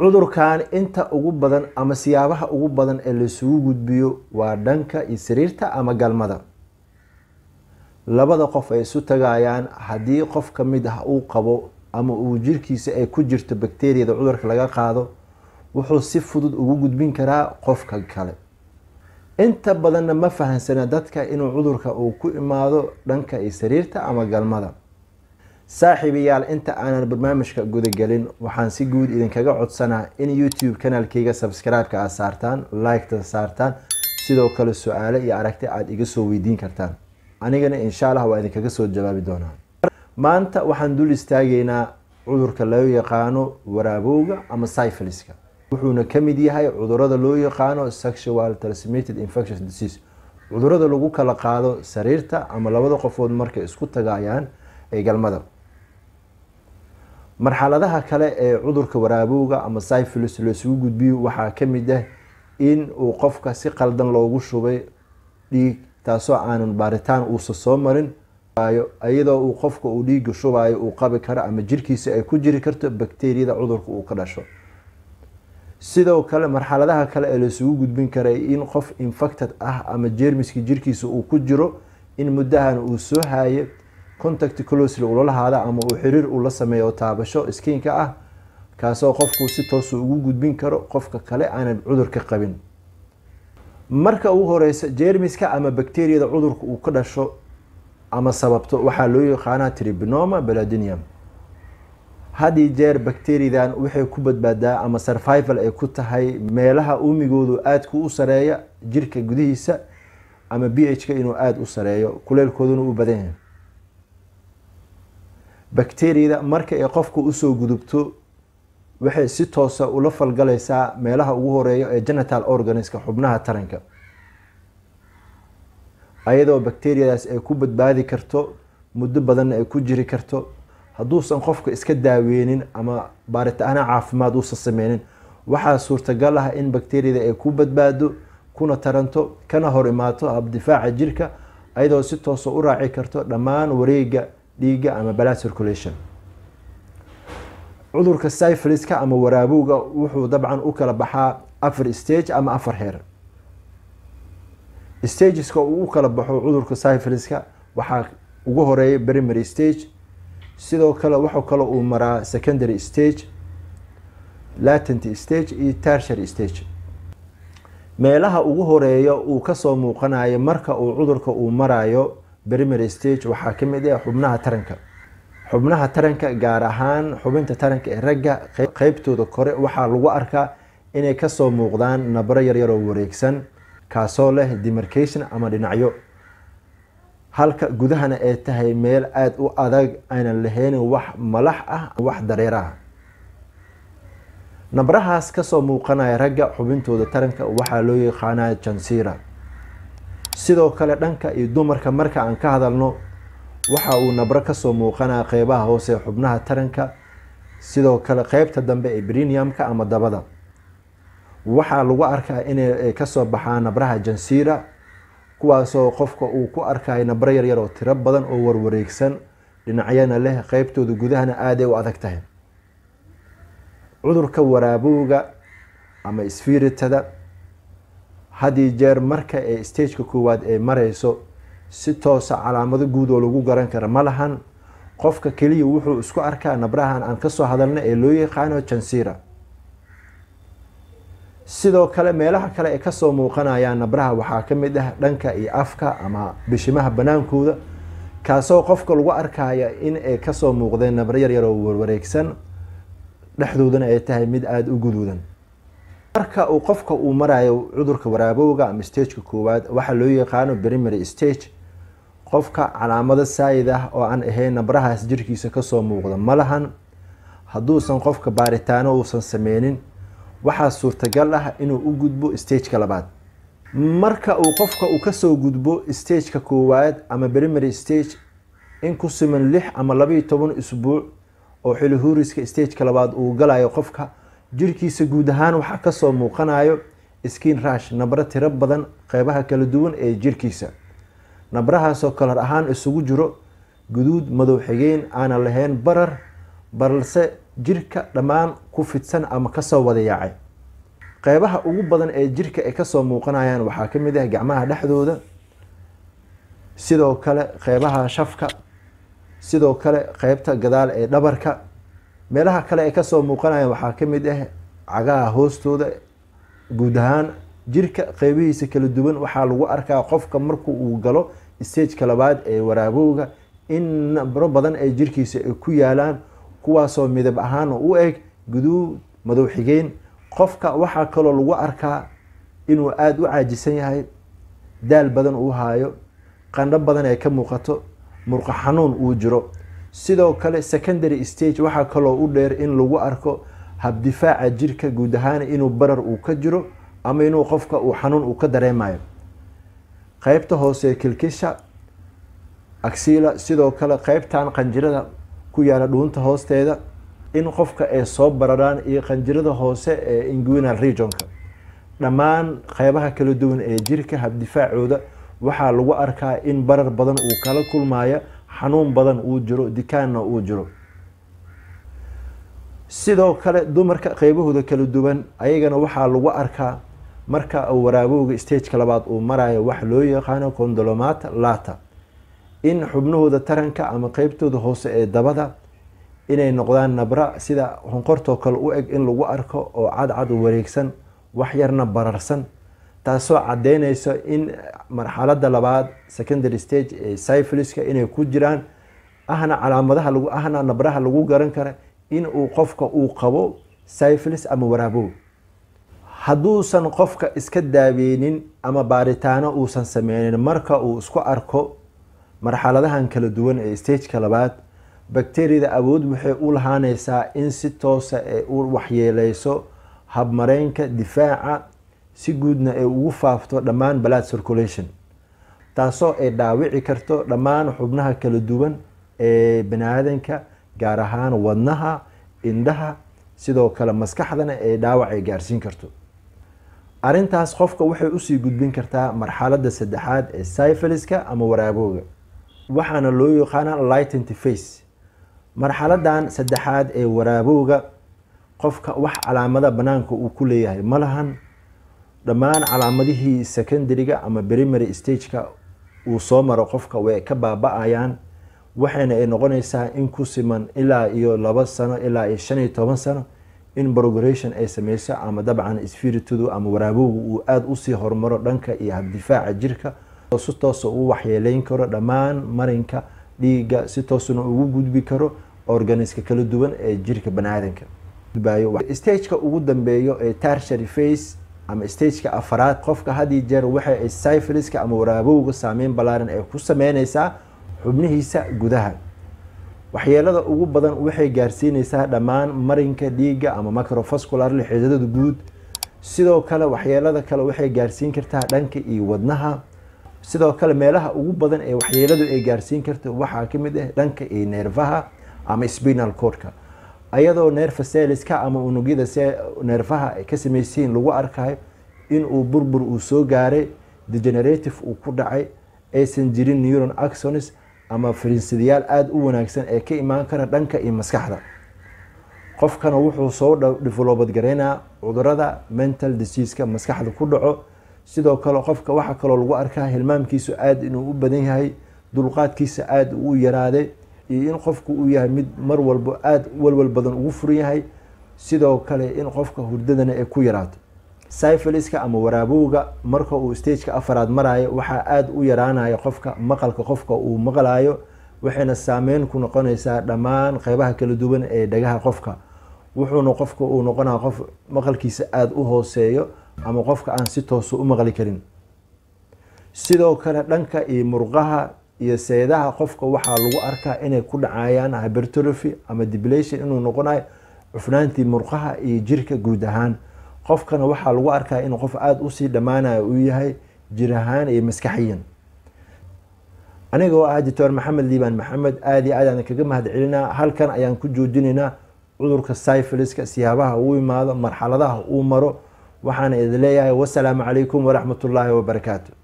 cudurkan inta ugu badan ama siyaabaha ugu badan ee laisugu gudbiyo waa dhanka iyo sariirta ama galmada labada qof ay isu tagayaan haddii qof ka mid ah uu qabo ama uu jirkiisa ay ku jirto bakteriyada cudurka laga qaado wuxuu si fudud ugu gudbin karaa qofka kale inta badanna ma fahansana dadka inuu cudurka uu ku imaado dhanka iyo sariirta ama galmada saaxiibayaal inta aanan barnaamijka gudagelin waxaan si guud idinkaga codsanaa in youtube kanaalkayga sabskribeka aad saartaan liketa saartaan sidoo kale su-aale iyo aragti aad iga soo weydiin kartaan anigana insha allah waa idinkaga soo jawaabi doonaa maanta waxaan dul istaagaynaa cudurka loo yaqaano waraabowga ama syphiliska wuxuuna kamid yahay cudurada loo yaqaano sexual transmitted infectious disease cudurada lagu kala qaado sariirta ama labada qofood markay isku tagayaan ee galmada marxaladaha kale ee cudurka waraabowga ama syfilis laysugu gudbiyo waxaa kamid ah in uu qofka si qaldan loogu shubay dhiig taasoo aanan baaritaan uusa soo marin iyadoo uu qofka uu dhiiga shubayo uu qabi karo ama jirkiisa ay ku jiri karto bakteriyada cudurka uu ka dhasho sidoo kale marxaladaha kale ee laysugu gudbin karay in qof infected ah ama jeermiska jirkiisa uu ku jiro in muddahan uu soo haayo contact closely ula lahaada ama uu xiriir ula la sameeyo taabasho iskiinka ah kaasoo qofku si toosa ugu gudbin karo qofka kale aanan cudurka qabin marka ugu horeysa jermiska ama bacteriyada cudurka uu ka dhasho ama sababto waxaa loo yaqaanaa tribinoma baladinium haddii jeer bacteriadan waxay ku badbaadaa ama survival ay ku tahay meelaha uumigoodu aadka u sareeya jirka gudihiisa ama b h ka inuu aada u sareeyo kuleelkooduna u badan yahay bacteriyada marka ay qofka usoo gudubto waxay si toosa ula falgalaysaa meelaha ugu horeeya ee genital organiska xubnaha taranka ayadoo bacteriyadaas ay ku badbaadi karto muddo badanna ay ku jiri karto hadduusan qofka iska daaweynin ama baaritaana caafimaad uusan sameynin waxaa suurtagal ah in bacteriyada ay ku badbaado kuna taranto kana hor imaato habdifaaca jirka ayadoo si toosa u raaci karto dhammaan wareega dhiigga ama blood circulation cudurka cyfiliska ama waraabowga wuxuu dabcan u kala baxaa afar stage ama afar heer stageska uu u kala baxo cudurka cyfiliska waxaa ugu horeeya primary stage sidoo kale waxuu kale uu maraa secondary stage latent stage iyo tertiary stage meelaha ugu horeeya uu kasoo muuqanayo marka uu cudurka uu marayo primary stage waxaa kamid ah xubnaha taranka xubnaha taranka gaar ahaan xubinta taranka ee ragga qeybtooda kore waxaa lagu arkaa inay kasoo muuqdaan nabro yaryaroo wareegsan kaasoo leh demarcation ama dhinacyo halka gudahana ay tahay meel aada u adag aynan lahaynin wax malax ah wax dareer ah nabarahaas kasoo muuqanaya ragga xubintooda taranka waxaa loo yaqaanaa jansiira sidoo kale dhanka iyo dumarka marka aan ka hadalno waxa uu nabro kasoo muuqanaa qeybaha hoose xubnaha taranka sidoo kale qeybta dambe ee briniamka ama dabada waxaa lagu arkaa inay kasoo baxaan nabraha jansiira kuwaasoo qofka uu ku arkayo nabro yaryaroo tiro badan oo warwareegsan dhinacyana leh qeybtooda gudahana aaday u adag tahay cudurka waraabowga ama isfiiritada haddii jeer marka ee stageka koowaad ay mareyso si toosa ah calaamado guud oo lagu garan kara ma lahan qofka keliya wuxuu isku arkaa nabrahan aan kasoo hadalna ee loo yaqaano jansiira sidoo kale meelaha kale ay kasoo muuqanayaan nabraha waxaa kamid ah dhanka iyo afka ama bishimaha banaankooda kaasoo qofka lagu arkaya in ay kasoo muuqdeen nabro yaryaroo warwareegsan dhexdoodana ay tahay mid aada u guduudan marka uu qofka uu marayo cudurka waraabowga ama stageka koowaad waxaa loo yaqaano primary stage qofka calaamado saayid ah oo aan ahayn nabrahaas jirkiisa kasoo muuqda malahan hadduusan qofka baaritaano uusan sameynin waxaa suurtagal ah inuu u gudbo stageka labaad marka uu qofka uu kasoo gudbo stageka koowaad ama primary stage in ku siman lix ama labaiyo toban isbuuc oo xilihuuriska stageka labaad uu galayo qofka jirkiisa guud ahaan waxaa kasoo muuqanayo skin rush nabro tiro badan qeybaha kala duwan ee jirkiisa nabrahaasoo kalar ahaan isugu jiro guduud madow xigeen aana lahayn barar balse jirka dhammaan ku fidsan ama kasoo wada yaacay qeybaha ugu badan ee jirka ay kasoo muuqanayaan waxaa ka mid ah gacmaha dhexdooda sidoo kale qeybaha shafka sidoo kale qeybta gadaal ee dhabarka meelaha kale ay kasoo muuqanayaan waxaa kamid ah cagaha hoostooda guud ahaan jirka qeybihiisa kala duwan waxaa lagu arkaa qofka marku uu galo stageka labaad ee waraabowga in nabro badan ay jirkiisa ay ku yaalaan kuwaasoo midab ahaan u eg guduud madow xigeen qofka waxaa kaloo lagu arkaa inuu aada u caajisan yahay daal badan uu haayo qandho badan ay ka muuqato murqa xanuun uu jiro sidoo kale secondary stage waxaa kaloo u dheer in lagu arko habdifaaca jirka guud ahaan inuu barar uu ka jiro ama inuu qofka uu xanuun uu ka dareemayo qeybta hoose kilkisha axila sidoo kale qeybtan qanjirada ku yaala dhuunta hoosteeda in qofka ay soo bararaan iyo qanjirada hoose ee inguinal regionka dhammaan qeybaha kala duwan ee jirka habdifaacooda waxaa lagu arkaa in barar badan uu kala kulmaya xanuun badan uu jiro dikaanna uu jiro sidoo kale dumarka qeybahooda kala duwan ayagana waxaa lagu arkaa marka waraabowga stageka labaad uu maraayo wax loo yaqaano condolomat lata in xubnahooda taranka ama qeybtooda hoose ee dabada inay noqdaan nabra sida honqortoo kale u eg in lagu arko oo cadcad wareegsan wax yarna bararsan taasoo cadeyneyso in marxalada labaad secondary stage ee cyfiliska inay ku jiraan ahna calaamadaha lagu ahna nabraha lagu garan kara in uu qofka uu qabo cyfilis ama waraabow hadduusan qofka iska daaweynin ama baaritaano uusan sameynin marka uu isku arko marxaladahan kala duwan ee stageka labaad bakteriyada awood waxay u lahaaneysaa in si toosa ee u waxyeeleyso habmareynka difaaca si guudna ay ugu faafto dhammaan blood circulation taasoo ay dhaawici karto dhammaan xubnaha kala duwan ee baniaadanka gaar ahaan wadnaha indhaha sidoo kale maskaxdana ay dhaawac ay gaarsiin karto arintaas qofka waxay usii gudbin kartaa marxaladda saddexaad ee syphiliska ama waraabooga waxaana loo yaqaana lightent face marxaladan saddexaad ee waraabowga qofka wax calaamada banaanka uu ku leeyahay ma lahan dhammaan calaamadihii secondariga ama primary stageka uu soo maro qofka way ka baaba-ayaan waxayna ay noqonaysaa in ku siman ilaa iyo laba sano ilaa iyo shan iyo toban sano in progression ay sameyso ama dabcan sfiritadu ama waraabowgu uu aada usii horumaro dhanka iyo habdifaaca jirka si toosa uu waxyeeleyn karo dhammaan marinka dhiiga si toosna ugu gudbi karo organiska kala duwan ee jirka baniaadanka stageka ugu dambeeyo ee tarshary face ama stageka afaraad qofka hadii jeer waxay cyfriska ama waraabowga saameyn ballaaran ay ku sameyneysaa xubnihiisa gudaha waxyeelada ugu badan waxay gaarsiineysaa dhammaan marinka dhiigga ama macrofascular xiidadada guud sidoo kale waxyeelada kale waxay gaarsiin kartaa dhanka iyo wadnaha sidoo kale meelaha ugu badan ee waxyeeladu ay gaarsiin karta waxaa kamid ah dhanka iyo neerfaha ama spinal cordka ayadoo neerfa seeliska ama unugyada neerfaha ay ka samaysiin lagu arkayo inuu burbur uu soo gaaray degenerative uu ku dhacay aysan jirin neuron axonis ama farinsadayaal aada u wanaagsan ee ka imaan kara dhanka iyo maskaxda qofkana wuxuu soo develobad garaynaa cudurada mental diseaska maskaxda ku dhaco sidoo kale qofka waxaa kaloo lagu arkaa hilmaamkiisu aada inuu u badan yahay dulqaadkiisa aada uu yaraaday iyo in qofku uu yahay mid mar walbo aada walwal badan ugu furan yahay sidoo kale in qofka hurdadana ay ku yaraato syfiliska ama waraabowga marka uu stageka afaraad maraayo waxaa aada u yaraanaya qofka maqalka qofka uu maqlaayo waxayna saameyn ku noqonaysaa dhammaan qeybaha kala duwan ee dhagaha qofka wuxuuna qofka uu noqonaa qof maqalkiisa aada u hooseeyo ama qofka aan si toosa u maqli karin sidoo kale dhanka iyo murqaha iyo seedaha qofka waxaa lagu arkaa inay ku dhacayaan hypertrophy ama deblation inuu noqonayo cufnaantii murqaha iyo jirka guud ahaan qofkana waxaa lagu arkaa inuu qof aada usii dhammaanayo uu yahay jir ahaan iyo maskaxiyan aniga oo ah doctor maxamed liibaan maxamed aada iyo aadaan kaga mahad halkan ayaan ku joojinaynaa cudurka syphiliska siyaabaha uu imaado marxaladaha uu maro waxaana idin leeyahay wasalaamu calaykum waraxmatullaahi wabarakaatu